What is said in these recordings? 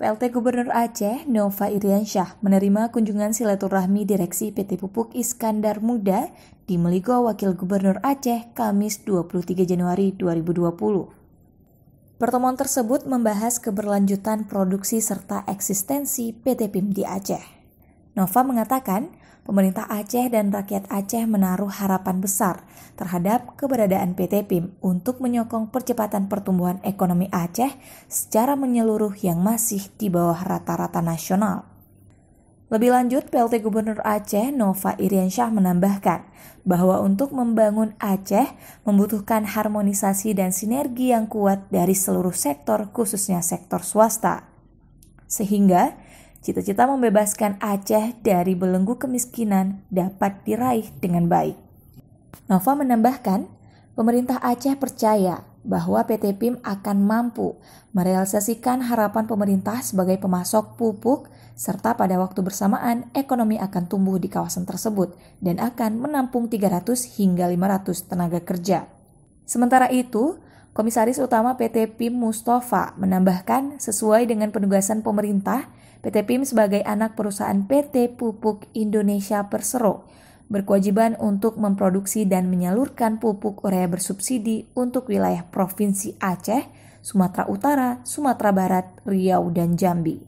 PLT Gubernur Aceh Nova Iriansyah menerima kunjungan silaturahmi Direksi PT Pupuk Iskandar Muda di Meligo Wakil Gubernur Aceh Kamis 23 Januari 2020. Pertemuan tersebut membahas keberlanjutan produksi serta eksistensi PT PIM di Aceh. Nova mengatakan, pemerintah Aceh dan rakyat Aceh menaruh harapan besar terhadap keberadaan PT PIM untuk menyokong percepatan pertumbuhan ekonomi Aceh secara menyeluruh yang masih di bawah rata-rata nasional. Lebih lanjut, PLT Gubernur Aceh Nova Iriansyah menambahkan bahwa untuk membangun Aceh membutuhkan harmonisasi dan sinergi yang kuat dari seluruh sektor khususnya sektor swasta. Sehingga Cita-cita membebaskan Aceh dari belenggu kemiskinan dapat diraih dengan baik. Nova menambahkan, pemerintah Aceh percaya bahwa PT PIM akan mampu merealisasikan harapan pemerintah sebagai pemasok pupuk serta pada waktu bersamaan ekonomi akan tumbuh di kawasan tersebut dan akan menampung 300 hingga 500 tenaga kerja. Sementara itu, Komisaris Utama PT PIM Mustafa menambahkan, sesuai dengan penugasan pemerintah, PT PIM sebagai anak perusahaan PT Pupuk Indonesia Persero berkewajiban untuk memproduksi dan menyalurkan pupuk urea bersubsidi untuk wilayah Provinsi Aceh, Sumatera Utara, Sumatera Barat, Riau, dan Jambi.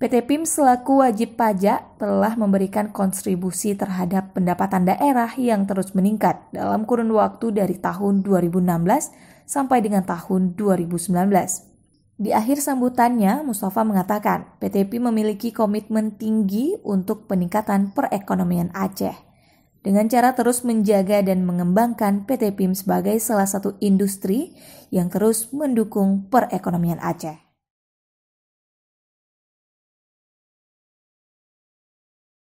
PT PIM selaku wajib pajak telah memberikan kontribusi terhadap pendapatan daerah yang terus meningkat dalam kurun waktu dari tahun 2016 sampai dengan tahun 2019. Di akhir sambutannya, Mustafa mengatakan PTP memiliki komitmen tinggi untuk peningkatan perekonomian Aceh. Dengan cara terus menjaga dan mengembangkan PT PIM sebagai salah satu industri yang terus mendukung perekonomian Aceh.